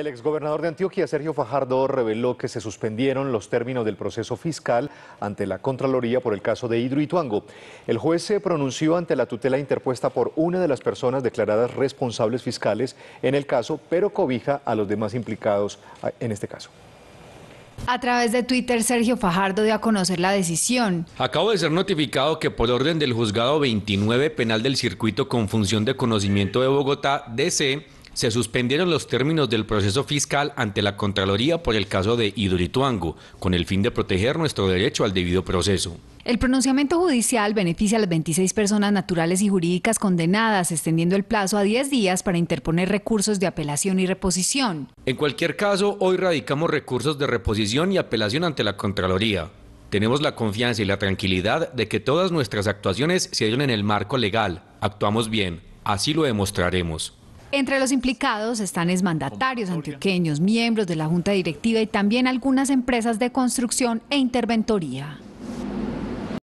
El exgobernador de Antioquia, Sergio Fajardo, reveló que se suspendieron los términos del proceso fiscal ante la Contraloría por el caso de Hidroituango. El juez se pronunció ante la tutela interpuesta por una de las personas declaradas responsables fiscales en el caso, pero cobija a los demás implicados ah, en este caso. A través de Twitter, Sergio Fajardo dio a conocer la decisión. Acabo de ser notificado que por orden del juzgado 29 penal del circuito con función de conocimiento de Bogotá, DC, se suspendieron los términos del proceso fiscal ante la Contraloría por el caso de Hidroituango, con el fin de proteger nuestro derecho al debido proceso. El pronunciamiento judicial beneficia a las 26 personas naturales y jurídicas condenadas, extendiendo el plazo a 10 días para interponer recursos de apelación y reposición. En cualquier caso, hoy radicamos recursos de reposición y apelación ante la Contraloría. Tenemos la confianza y la tranquilidad de que todas nuestras actuaciones se dieron en el marco legal. Actuamos bien, así lo demostraremos. Entre los implicados están esmandatarios antioqueños, miembros de la Junta Directiva y también algunas empresas de construcción e interventoría.